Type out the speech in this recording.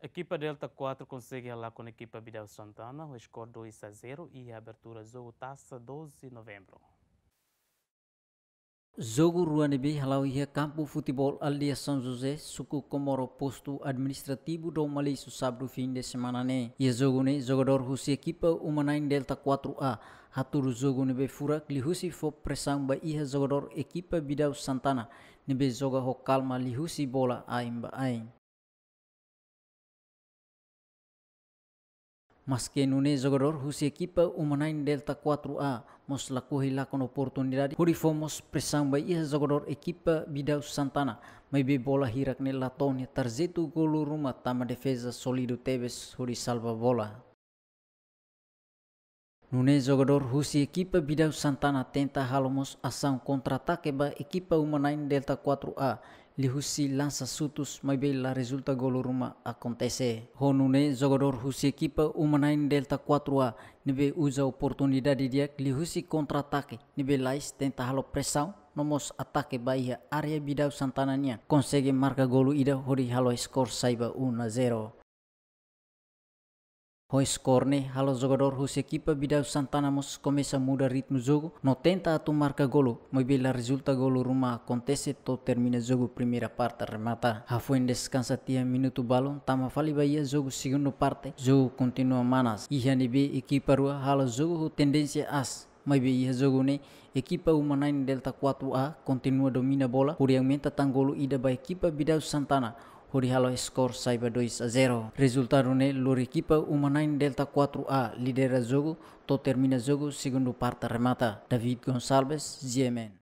A equipa Delta 4 consegue ralar com a equipa Bidal Santana o score 2 a 0 e a abertura jogo taça 12 de novembro. Jogo Ruanibi halau ia campo futebol Aldeia São José, suco komoro posto administrativo do Malício sábado fim de semana ne. Né? E jogo ne né? jogador russo equipa Umanain Delta 4A, hatur jogo nebe furak lihusi fo pressão ba ia jogador equipa Bidau Santana, nebe joga ho calma lihusi bola aimba aim. Mas que nune jogador husi equipa umanain Delta 4A mos laku hilakon oportunidade hurifomos pressão ia jogador equipa Bidau Santana maybe bola hirak ne latone tarzetu golo ruma tama defesa solido Tevez huri salva bola Nune jogador Rusi equipa Bidau Santana tenta halomos ação contra-ataque ba equipa Umanain Delta 4A lihusi lansa sutus mai bella resulta goluruma akontese. Honune jogador husi kipe umanain delta 4A nibe usa oportunidade dia lihusi kontra ataque nibe lais tenta halo nomos atake Bahia area bidau santananya. Konsege marka golo ida hori halo skor saiba 1 zero. 0. Hoi skorne, halo jogador huse bidau Santanamos começa a muda ritmo zogo, no tenta atu marca golo, mas bela resulta golo rumah acontece to termina Zogo primera parte remata. Hafuen descansa tia minuto balon. tama fali bahia zogo segundo parte, Zogo continua manas. Ihani be ekipa rua halo jogo tendência as, mas bem jogo né equipa Delta 4A continua domina bola, por menta tangolo ida ba ekipa bidau Santana. Hurihalo skor saiba 2 a 0. Resultado ne l'Orequipa uma Umanain Delta 4A lidera jogo, to termina jogo segundo parte remata. David Gonçalves, GMN.